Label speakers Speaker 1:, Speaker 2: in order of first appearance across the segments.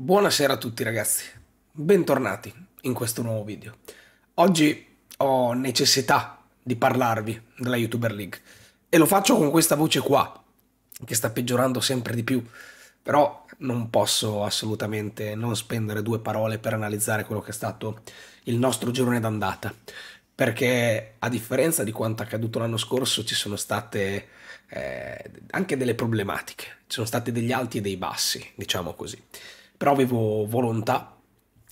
Speaker 1: Buonasera a tutti ragazzi, bentornati in questo nuovo video. Oggi ho necessità di parlarvi della YouTuber League e lo faccio con questa voce qua, che sta peggiorando sempre di più, però non posso assolutamente non spendere due parole per analizzare quello che è stato il nostro girone d'andata, perché a differenza di quanto accaduto l'anno scorso ci sono state eh, anche delle problematiche, ci sono stati degli alti e dei bassi, diciamo così però avevo volontà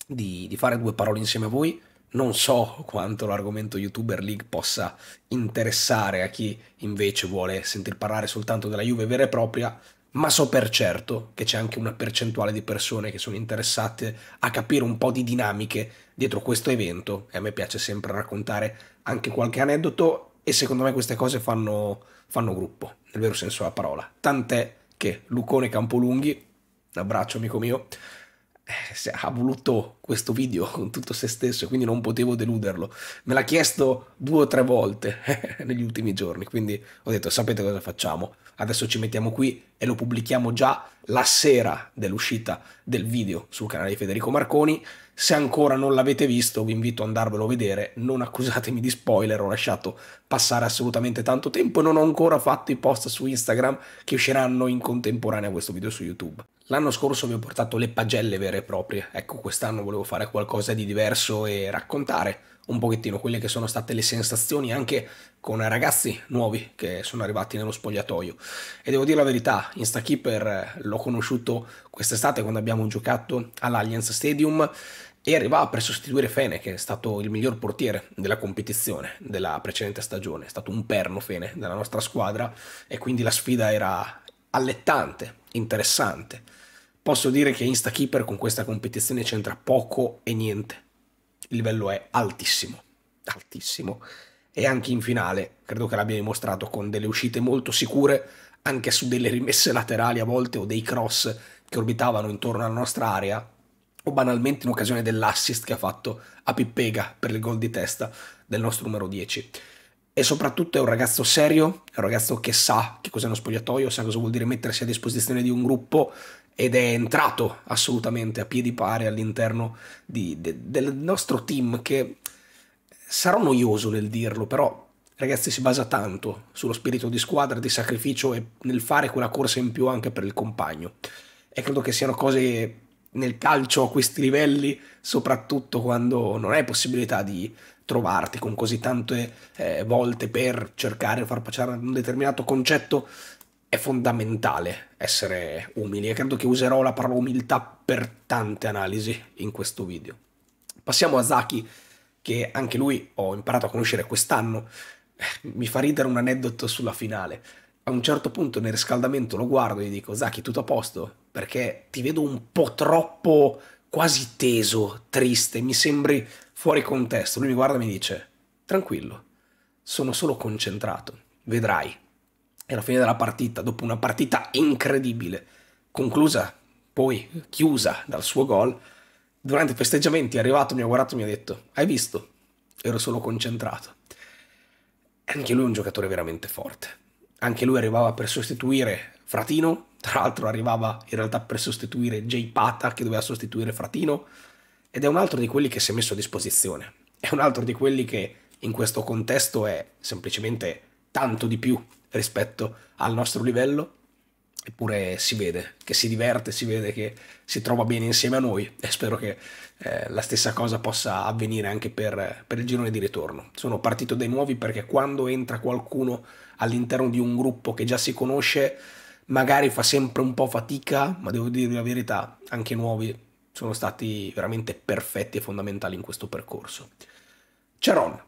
Speaker 1: di, di fare due parole insieme a voi. Non so quanto l'argomento YouTuber League possa interessare a chi invece vuole sentir parlare soltanto della Juve vera e propria, ma so per certo che c'è anche una percentuale di persone che sono interessate a capire un po' di dinamiche dietro questo evento e a me piace sempre raccontare anche qualche aneddoto e secondo me queste cose fanno, fanno gruppo, nel vero senso della parola. Tant'è che Lucone Campolunghi abbraccio amico mio, eh, ha voluto questo video con tutto se stesso e quindi non potevo deluderlo. Me l'ha chiesto due o tre volte negli ultimi giorni, quindi ho detto sapete cosa facciamo? Adesso ci mettiamo qui e lo pubblichiamo già la sera dell'uscita del video sul canale di Federico Marconi se ancora non l'avete visto vi invito ad andarvelo a vedere, non accusatemi di spoiler, ho lasciato passare assolutamente tanto tempo e non ho ancora fatto i post su Instagram che usciranno in contemporanea a questo video su YouTube. L'anno scorso vi ho portato le pagelle vere e proprie, ecco quest'anno volevo fare qualcosa di diverso e raccontare un pochettino quelle che sono state le sensazioni anche con ragazzi nuovi che sono arrivati nello spogliatoio. E devo dire la verità, Instakeeper l'ho conosciuto quest'estate quando abbiamo giocato all'Alliance Stadium e arrivava per sostituire Fene, che è stato il miglior portiere della competizione della precedente stagione, è stato un perno Fene della nostra squadra e quindi la sfida era allettante, interessante. Posso dire che Instakeeper con questa competizione c'entra poco e niente. Il livello è altissimo, altissimo. E anche in finale credo che l'abbia dimostrato con delle uscite molto sicure, anche su delle rimesse laterali a volte o dei cross che orbitavano intorno alla nostra area, o banalmente in occasione dell'assist che ha fatto a Pippega per il gol di testa del nostro numero 10. E soprattutto è un ragazzo serio, è un ragazzo che sa che cos'è uno spogliatoio, sa cosa vuol dire mettersi a disposizione di un gruppo ed è entrato assolutamente a piedi pari all'interno di, de, del nostro team che sarò noioso nel dirlo, però ragazzi si basa tanto sullo spirito di squadra, di sacrificio e nel fare quella corsa in più anche per il compagno. E credo che siano cose nel calcio a questi livelli, soprattutto quando non hai possibilità di trovarti con così tante eh, volte per cercare di far passare un determinato concetto, è fondamentale essere umili e credo che userò la parola umiltà per tante analisi in questo video. Passiamo a Zaki, che anche lui ho imparato a conoscere quest'anno. Mi fa ridere un aneddoto sulla finale a un certo punto nel riscaldamento lo guardo e gli dico Zacchi tutto a posto? Perché ti vedo un po' troppo quasi teso, triste, mi sembri fuori contesto. Lui mi guarda e mi dice tranquillo, sono solo concentrato, vedrai. E alla fine della partita, dopo una partita incredibile, conclusa, poi chiusa dal suo gol, durante i festeggiamenti è arrivato, mi ha guardato e mi ha detto hai visto? Ero solo concentrato. E anche lui è un giocatore veramente forte anche lui arrivava per sostituire Fratino, tra l'altro arrivava in realtà per sostituire Jay Pata che doveva sostituire Fratino, ed è un altro di quelli che si è messo a disposizione, è un altro di quelli che in questo contesto è semplicemente tanto di più rispetto al nostro livello eppure si vede che si diverte, si vede che si trova bene insieme a noi e spero che eh, la stessa cosa possa avvenire anche per, per, il girone di ritorno. Sono partito dai nuovi perché quando entra qualcuno all'interno di un gruppo che già si conosce, magari fa sempre un po' fatica, ma devo dirvi la verità, anche i nuovi sono stati veramente perfetti e fondamentali in questo percorso. Ceron,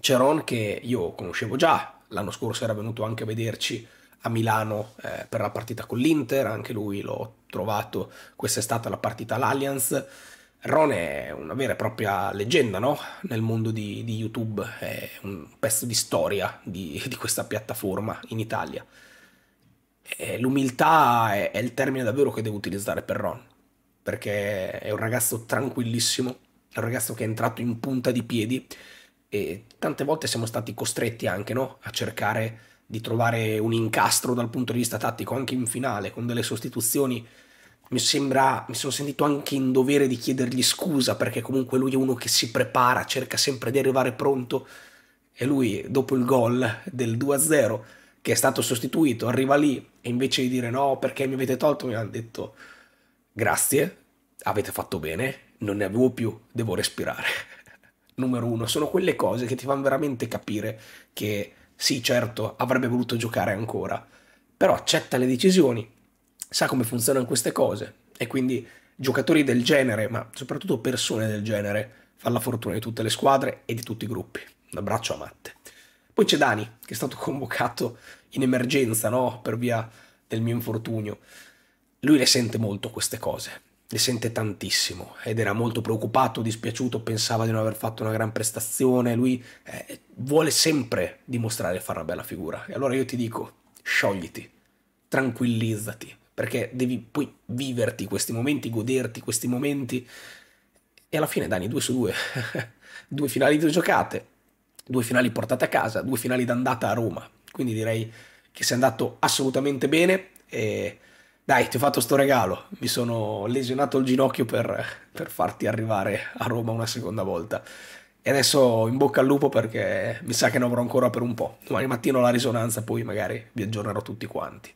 Speaker 1: Ceron che io conoscevo già, l'anno scorso era venuto anche a vederci a Milano eh, per la partita con l'Inter, anche lui l'ho trovato questa è stata la partita all'Allianz. Ron è una vera e propria leggenda no? nel mondo di, di, YouTube, è un pezzo di storia di, di questa piattaforma in Italia. E l'umiltà è, è, il termine davvero che devo utilizzare per Ron, perché è un ragazzo tranquillissimo, è un ragazzo che è entrato in punta di piedi e tante volte siamo stati costretti anche no? a cercare di trovare un incastro dal punto di vista tattico anche in finale con delle sostituzioni mi sembra mi sono sentito anche in dovere di chiedergli scusa perché comunque lui è uno che si prepara cerca sempre di arrivare pronto e lui dopo il gol del 2-0 che è stato sostituito arriva lì e invece di dire no perché mi avete tolto mi hanno detto grazie avete fatto bene non ne avevo più devo respirare numero uno sono quelle cose che ti fanno veramente capire che sì, certo, avrebbe voluto giocare ancora, però accetta le decisioni, sa come funzionano queste cose e quindi giocatori del genere, ma soprattutto persone del genere, fanno la fortuna di tutte le squadre e di tutti i gruppi. Un abbraccio a Matte. Poi c'è Dani, che è stato convocato in emergenza, no? Per via del mio infortunio. Lui le sente molto queste cose ne sente tantissimo ed era molto preoccupato, dispiaciuto, pensava di non aver fatto una gran prestazione, lui eh, vuole sempre dimostrare di fare una bella figura. E allora io ti dico, sciogliti, tranquillizzati, perché devi poi viverti questi momenti, goderti questi momenti. E alla fine, Dani, due su due, due finali due giocate, due finali portate a casa, due finali d'andata a Roma. Quindi direi che sei andato assolutamente bene e dai, ti ho fatto sto regalo. Mi sono lesionato il ginocchio per, per farti arrivare a Roma una seconda volta. E adesso in bocca al lupo perché mi sa che ne avrò ancora per un po'. Domani mattino la risonanza, poi magari vi aggiornerò tutti quanti.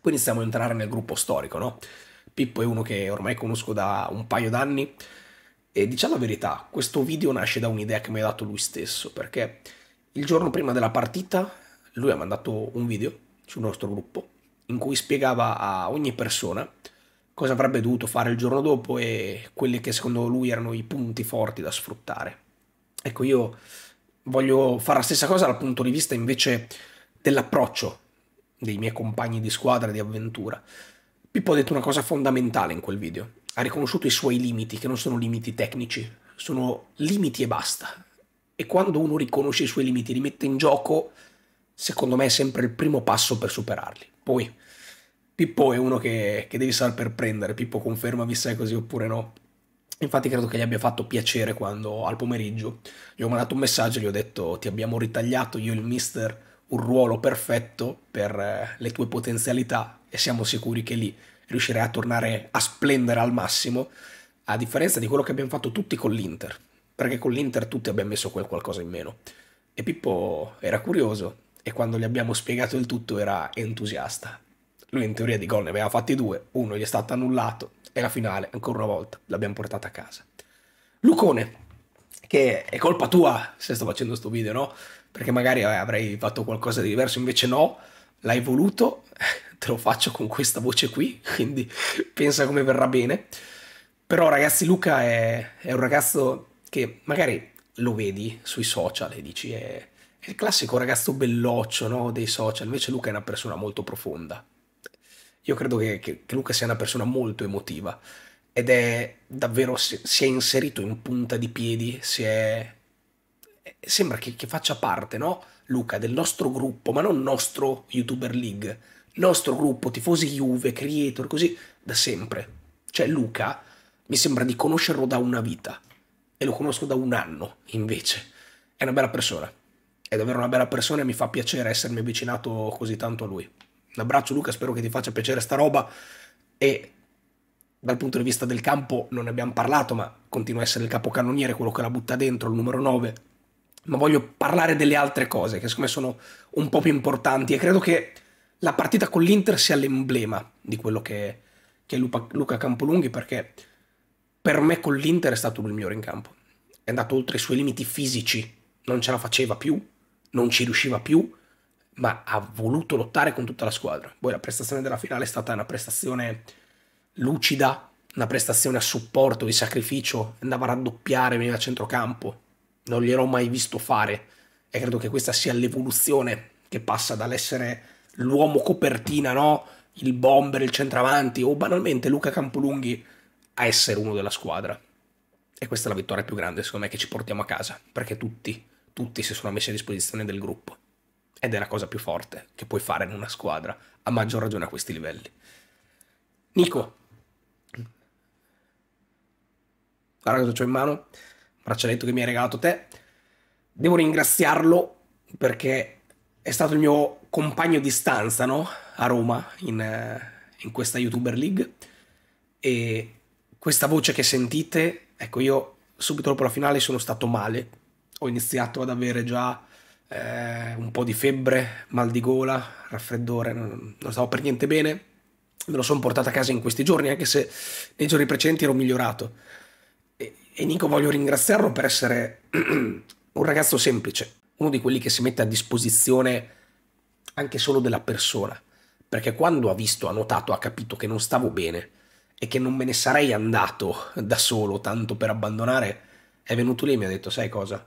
Speaker 1: Quindi stiamo a entrare nel gruppo storico, no? Pippo è uno che ormai conosco da un paio d'anni e diciamo la verità, questo video nasce da un'idea che mi ha dato lui stesso, perché il giorno prima della partita lui ha mandato un video sul nostro gruppo in cui spiegava a ogni persona cosa avrebbe dovuto fare il giorno dopo e quelli che secondo lui erano i punti forti da sfruttare. Ecco, io voglio fare la stessa cosa dal punto di vista invece dell'approccio dei miei compagni di squadra di avventura. Pippo ha detto una cosa fondamentale in quel video. Ha riconosciuto i suoi limiti, che non sono limiti tecnici, sono limiti e basta. E quando uno riconosce i suoi limiti, li mette in gioco, secondo me è sempre il primo passo per superarli. Poi, Pippo è uno che, che devi stare per prendere. Pippo conferma se è così oppure no. Infatti credo che gli abbia fatto piacere quando al pomeriggio gli ho mandato un messaggio e gli ho detto ti abbiamo ritagliato io e il mister un ruolo perfetto per eh, le tue potenzialità e siamo sicuri che lì riuscirai a tornare a splendere al massimo a differenza di quello che abbiamo fatto tutti con l'Inter perché con l'Inter tutti abbiamo messo quel qualcosa in meno e Pippo era curioso e quando gli abbiamo spiegato il tutto era entusiasta. Lui in teoria di gol ne aveva fatti due, uno gli è stato annullato e la finale, ancora una volta, l'abbiamo portata a casa. Lucone, che è colpa tua se sto facendo questo video, no? Perché magari eh, avrei fatto qualcosa di diverso, invece no, l'hai voluto, te lo faccio con questa voce qui, quindi pensa come verrà bene. Però ragazzi, Luca è, è un ragazzo che magari lo vedi sui social e dici... Eh, il classico ragazzo belloccio no, dei social, invece Luca è una persona molto profonda. Io credo che, che, che Luca sia una persona molto emotiva ed è davvero, si, si è inserito in punta di piedi, si è, eh, sembra che, che, faccia parte, no, Luca, del nostro gruppo, ma non nostro YouTuber League, nostro gruppo, tifosi Juve, creator, così, da sempre. Cioè Luca, mi sembra di conoscerlo da una vita e lo conosco da un anno invece. È una bella persona è davvero una bella persona e mi fa piacere essermi avvicinato così tanto a lui. Un abbraccio Luca, spero che ti faccia piacere sta roba e dal punto di vista del campo non ne abbiamo parlato, ma continua a essere il capocannoniere, quello che la butta dentro, il numero 9. Ma voglio parlare delle altre cose che secondo me sono un po' più importanti e credo che la partita con l'Inter sia l'emblema di quello che, che è Luca, Luca Campolunghi perché per me con l'Inter è stato il migliore in campo. È andato oltre i suoi limiti fisici, non ce la faceva più, non ci riusciva più, ma ha voluto lottare con tutta la squadra. Poi la prestazione della finale è stata una prestazione lucida, una prestazione a supporto, di sacrificio, andava a raddoppiare, veniva a centrocampo, non gliel'ho mai visto fare e credo che questa sia l'evoluzione che passa dall'essere l'uomo copertina, no? il bomber, il centravanti o banalmente Luca Campolunghi a essere uno della squadra. E questa è la vittoria più grande secondo me che ci portiamo a casa, perché tutti tutti si sono messi a disposizione del gruppo. Ed è la cosa più forte che puoi fare in una squadra, a maggior ragione a questi livelli. Nico. Guarda cosa ho in mano, braccialetto che mi hai regalato te. Devo ringraziarlo perché è stato il mio compagno di stanza, no? A Roma, in, eh, in questa YouTuber League. E questa voce che sentite, ecco, io subito dopo la finale sono stato male ho iniziato ad avere già eh, un po' di febbre, mal di gola, raffreddore, non, non stavo per niente bene. Me lo sono portato a casa in questi giorni, anche se nei giorni precedenti ero migliorato. E, e Nico voglio ringraziarlo per essere un ragazzo semplice, uno di quelli che si mette a disposizione anche solo della persona. Perché quando ha visto, ha notato, ha capito che non stavo bene e che non me ne sarei andato da solo tanto per abbandonare, è venuto lì e mi ha detto: Sai cosa?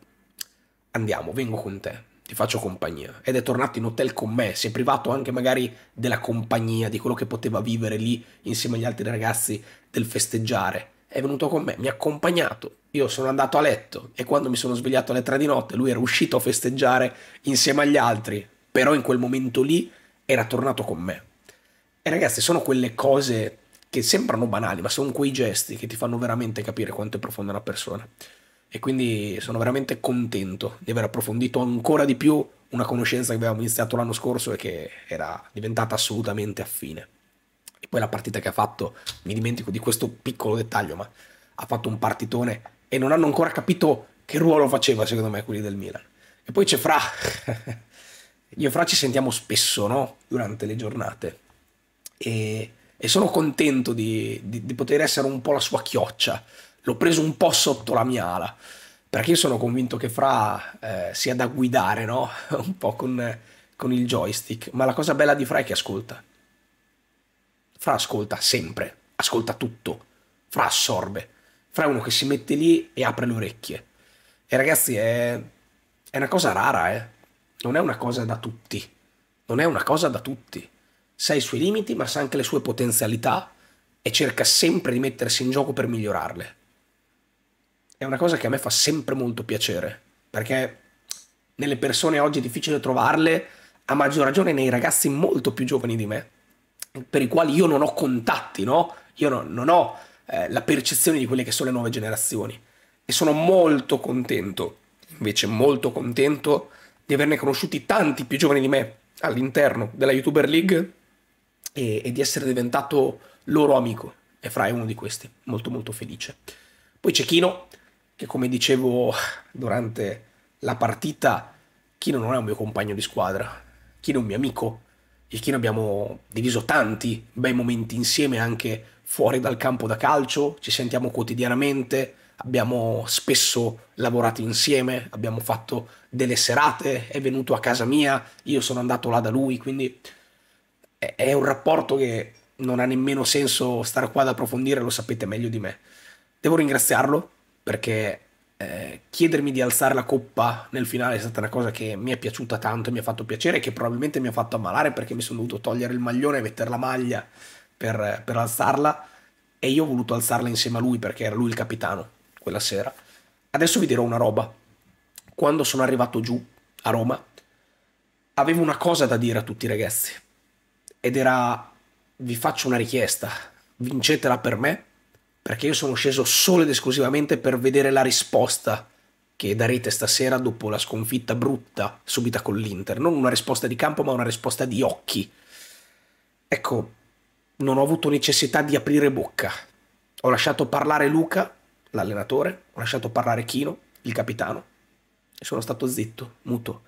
Speaker 1: andiamo, vengo con te, ti faccio compagnia. Ed è tornato in hotel con me, si è privato anche magari della compagnia, di quello che poteva vivere lì insieme agli altri ragazzi, del festeggiare. È venuto con me, mi ha accompagnato, io sono andato a letto e quando mi sono svegliato alle tre di notte lui era uscito a festeggiare insieme agli altri, però in quel momento lì era tornato con me. E ragazzi, sono quelle cose che sembrano banali, ma sono quei gesti che ti fanno veramente capire quanto è profonda una persona e quindi sono veramente contento di aver approfondito ancora di più una conoscenza che avevamo iniziato l'anno scorso e che era diventata assolutamente affine. E poi la partita che ha fatto, mi dimentico di questo piccolo dettaglio, ma ha fatto un partitone e non hanno ancora capito che ruolo faceva secondo me quelli del Milan. E poi c'è Fra. Io e Fra ci sentiamo spesso, no? Durante le giornate. E, e sono contento di, di, di poter essere un po' la sua chioccia l'ho preso un po' sotto la mia ala, perché io sono convinto che Fra eh, sia da guidare, no? un po' con, con il joystick, ma la cosa bella di Fra è che ascolta. Fra ascolta sempre, ascolta tutto, Fra assorbe, Fra è uno che si mette lì e apre le orecchie. E ragazzi, è, è una cosa rara, eh? non è una cosa da tutti, non è una cosa da tutti. Sa i suoi limiti, ma sa anche le sue potenzialità e cerca sempre di mettersi in gioco per migliorarle è una cosa che a me fa sempre molto piacere, perché nelle persone oggi è difficile trovarle, a maggior ragione nei ragazzi molto più giovani di me, per i quali io non ho contatti, no? Io no, non ho eh, la percezione di quelle che sono le nuove generazioni. E sono molto contento, invece molto contento, di averne conosciuti tanti più giovani di me all'interno della YouTuber League e, e, di essere diventato loro amico. E Fra è uno di questi, molto molto felice. Poi c'è Chino, che come dicevo durante la partita, Kino non è un mio compagno di squadra, Kino è un mio amico e Kino abbiamo diviso tanti bei momenti insieme anche fuori dal campo da calcio, ci sentiamo quotidianamente, abbiamo spesso lavorato insieme, abbiamo fatto delle serate, è venuto a casa mia, io sono andato là da lui, quindi è un rapporto che non ha nemmeno senso stare qua ad approfondire, lo sapete meglio di me. Devo ringraziarlo perché eh, chiedermi di alzare la coppa nel finale è stata una cosa che mi è piaciuta tanto e mi ha fatto piacere e che probabilmente mi ha fatto ammalare perché mi sono dovuto togliere il maglione e mettere la maglia per, per alzarla e io ho voluto alzarla insieme a lui perché era lui il capitano quella sera. Adesso vi dirò una roba. Quando sono arrivato giù a Roma avevo una cosa da dire a tutti i ragazzi ed era vi faccio una richiesta, vincetela per me perché io sono sceso solo ed esclusivamente per vedere la risposta che darete stasera dopo la sconfitta brutta subita con l'Inter. Non una risposta di campo, ma una risposta di occhi. Ecco, non ho avuto necessità di aprire bocca. Ho lasciato parlare Luca, l'allenatore, ho lasciato parlare Chino, il capitano, e sono stato zitto, muto,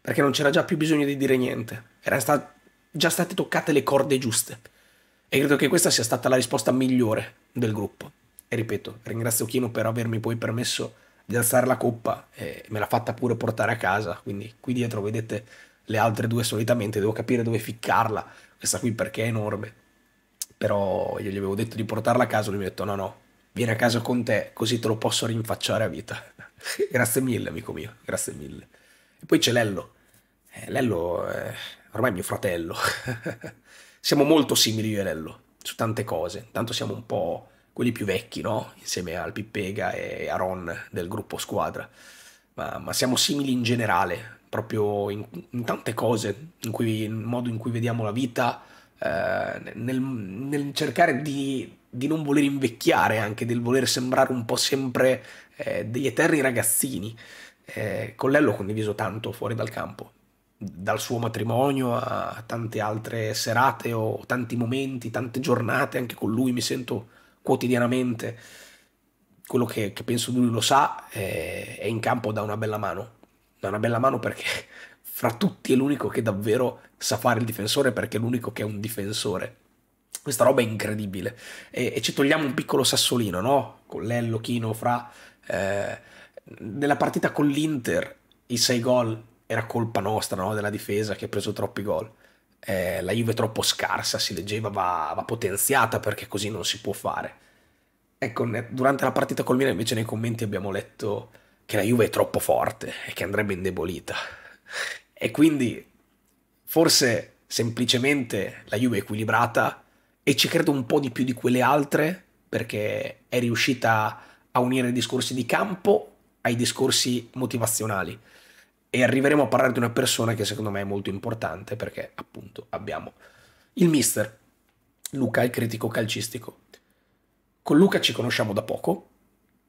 Speaker 1: perché non c'era già più bisogno di dire niente. Erano sta già state toccate le corde giuste. E credo che questa sia stata la risposta migliore del gruppo. E ripeto, ringrazio Chino per avermi poi permesso di alzare la coppa e me l'ha fatta pure portare a casa. Quindi qui dietro vedete le altre due solitamente, devo capire dove ficcarla, questa qui perché è enorme. Però io gli avevo detto di portarla a casa, lui mi ha detto no no, vieni a casa con te così te lo posso rinfacciare a vita. grazie mille amico mio, grazie mille. E poi c'è Lello. Eh, Lello è ormai è mio fratello. siamo molto simili io e Lello su tante cose, tanto siamo un po' quelli più vecchi, no? Insieme al Pippega e a Ron del gruppo squadra, ma, ma siamo simili in generale, proprio in, in tante cose, in cui, in modo in cui vediamo la vita, eh, nel, nel, cercare di, di, non voler invecchiare, anche del voler sembrare un po' sempre eh, degli eterni ragazzini. Eh, con Lello ho condiviso tanto fuori dal campo, dal suo matrimonio a tante altre serate o tanti momenti, tante giornate anche con lui, mi sento quotidianamente. Quello che, che penso lui lo sa, è, è in campo da una bella mano. Da una bella mano perché fra tutti è l'unico che davvero sa fare il difensore perché è l'unico che è un difensore. Questa roba è incredibile. E, e ci togliamo un piccolo sassolino, no? Con Lello, Chino, Fra. Eh, nella partita con l'Inter, i sei gol era colpa nostra, no? della difesa che ha preso troppi gol. Eh, la Juve è troppo scarsa, si leggeva, va, va, potenziata perché così non si può fare. Ecco, durante la partita col Milan invece nei commenti abbiamo letto che la Juve è troppo forte e che andrebbe indebolita. E quindi forse semplicemente la Juve è equilibrata e ci credo un po' di più di quelle altre perché è riuscita a unire i discorsi di campo ai discorsi motivazionali e arriveremo a parlare di una persona che secondo me è molto importante perché appunto abbiamo il mister Luca, il critico calcistico. Con Luca ci conosciamo da poco,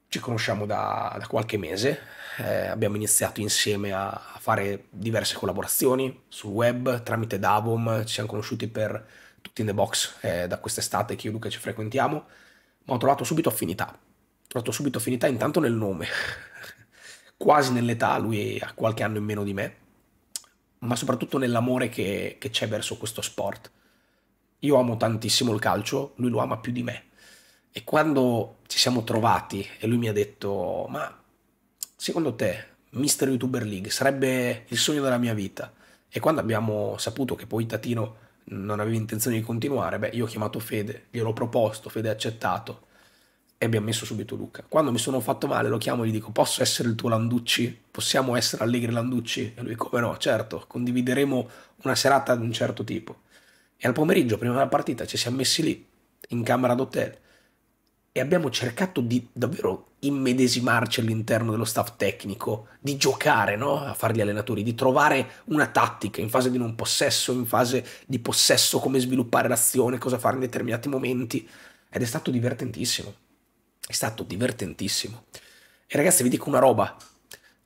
Speaker 1: ci conosciamo da, da qualche mese, eh, abbiamo iniziato insieme a, a fare diverse collaborazioni sul web, tramite Davom, ci siamo conosciuti per tutti in the box eh, da quest'estate che io e Luca ci frequentiamo, ma ho trovato subito affinità, ho trovato subito affinità intanto nel nome, quasi nell'età, lui ha qualche anno in meno di me, ma soprattutto nell'amore che, che c'è verso questo sport. Io amo tantissimo il calcio, lui lo ama più di me. E quando ci siamo trovati e lui mi ha detto, ma secondo te Mister YouTuber League sarebbe il sogno della mia vita? E quando abbiamo saputo che poi Tatino non aveva intenzione di continuare, beh, io ho chiamato Fede, gliel'ho proposto, Fede ha accettato e abbiamo messo subito Luca. Quando mi sono fatto male lo chiamo e gli dico posso essere il tuo Landucci? Possiamo essere Allegri Landucci? E lui come no, certo, condivideremo una serata di un certo tipo. E al pomeriggio, prima della partita, ci siamo messi lì, in camera d'hotel, e abbiamo cercato di davvero immedesimarci all'interno dello staff tecnico, di giocare no? a fare gli allenatori, di trovare una tattica in fase di non possesso, in fase di possesso, come sviluppare l'azione, cosa fare in determinati momenti. Ed è stato divertentissimo. È stato divertentissimo. E ragazzi, vi dico una roba.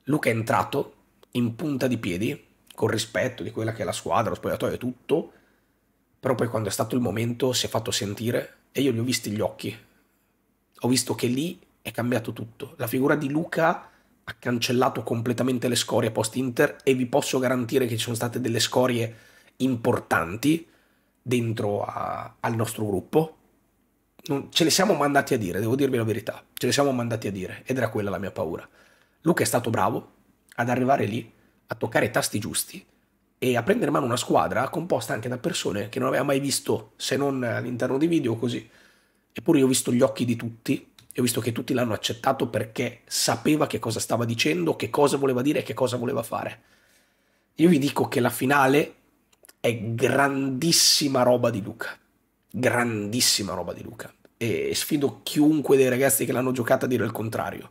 Speaker 1: Luca è entrato in punta di piedi, con rispetto di quella che è la squadra, lo spogliatoio e tutto, però poi quando è stato il momento si è fatto sentire e io gli ho visti gli occhi. Ho visto che lì è cambiato tutto. La figura di Luca ha cancellato completamente le scorie post-Inter e vi posso garantire che ci sono state delle scorie importanti dentro a, al nostro gruppo non, ce le siamo mandati a dire, devo dirvi la verità, ce le siamo mandati a dire ed era quella la mia paura. Luca è stato bravo ad arrivare lì, a toccare i tasti giusti e a prendere in mano una squadra composta anche da persone che non aveva mai visto se non all'interno di video così. Eppure io ho visto gli occhi di tutti e ho visto che tutti l'hanno accettato perché sapeva che cosa stava dicendo, che cosa voleva dire e che cosa voleva fare. Io vi dico che la finale è grandissima roba di Luca grandissima roba di Luca. E sfido chiunque dei ragazzi che l'hanno giocata a dire il contrario.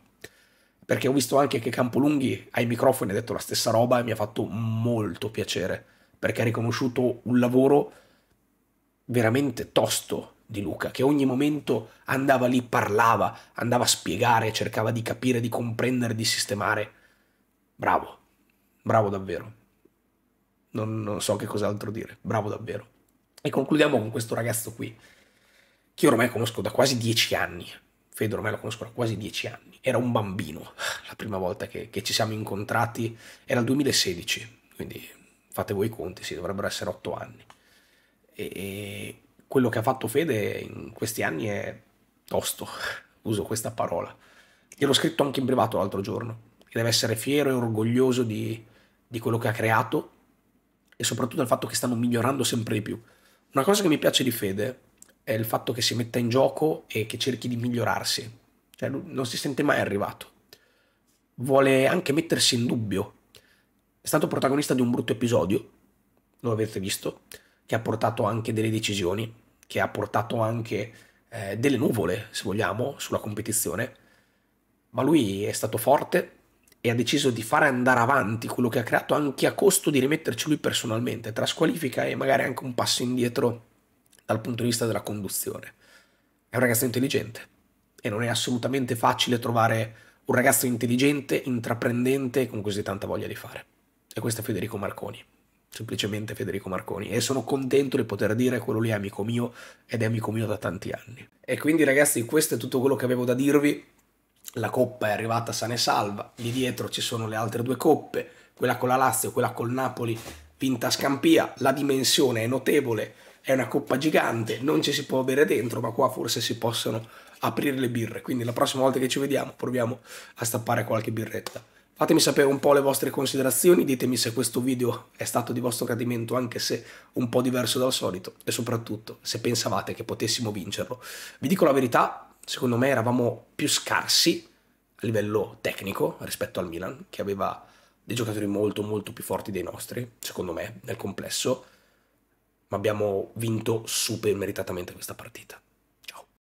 Speaker 1: Perché ho visto anche che Campolunghi ai microfoni ha detto la stessa roba e mi ha fatto molto piacere. Perché ha riconosciuto un lavoro veramente tosto di Luca, che ogni momento andava lì, parlava, andava a spiegare, cercava di capire, di comprendere, di sistemare. Bravo, bravo davvero. Non, non so che cos'altro dire, bravo davvero. E concludiamo con questo ragazzo qui, che io ormai conosco da quasi dieci anni. Fedor ormai lo conosco da quasi dieci anni. Era un bambino la prima volta che, che ci siamo incontrati, era il 2016, quindi fate voi i conti, sì, dovrebbero essere otto anni. E, e quello che ha fatto Fede in questi anni è tosto, uso questa parola. Gliel'ho scritto anche in privato l'altro giorno, che deve essere fiero e orgoglioso di, di quello che ha creato e soprattutto del fatto che stanno migliorando sempre di più una cosa che mi piace di Fede è il fatto che si metta in gioco e che cerchi di migliorarsi. Cioè, non si sente mai arrivato. Vuole anche mettersi in dubbio. È stato protagonista di un brutto episodio, lo avete visto, che ha portato anche delle decisioni, che ha portato anche eh, delle nuvole, se vogliamo, sulla competizione. Ma lui è stato forte, e ha deciso di fare andare avanti quello che ha creato anche a costo di rimetterci lui personalmente tra squalifica e magari anche un passo indietro dal punto di vista della conduzione. È un ragazzo intelligente e non è assolutamente facile trovare un ragazzo intelligente, intraprendente con così tanta voglia di fare. E questo è Federico Marconi, semplicemente Federico Marconi e sono contento di poter dire quello lì è amico mio ed è amico mio da tanti anni. E quindi ragazzi questo è tutto quello che avevo da dirvi la coppa è arrivata sana e salva, lì dietro ci sono le altre due coppe, quella con la Lazio, quella col Napoli vinta a Scampia, la dimensione è notevole, è una coppa gigante, non ci si può bere dentro, ma qua forse si possono aprire le birre, quindi la prossima volta che ci vediamo proviamo a stappare qualche birretta. Fatemi sapere un po' le vostre considerazioni, ditemi se questo video è stato di vostro gradimento anche se un po' diverso dal solito e soprattutto se pensavate che potessimo vincerlo. Vi dico la verità, secondo me eravamo più scarsi a livello tecnico rispetto al Milan, che aveva dei giocatori molto molto più forti dei nostri, secondo me, nel complesso, ma abbiamo vinto super meritatamente questa partita.